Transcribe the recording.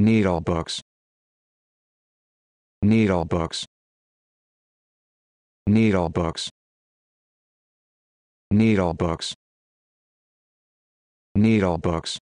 Needle books. Needle books. Needle books. Needle books. Needle books.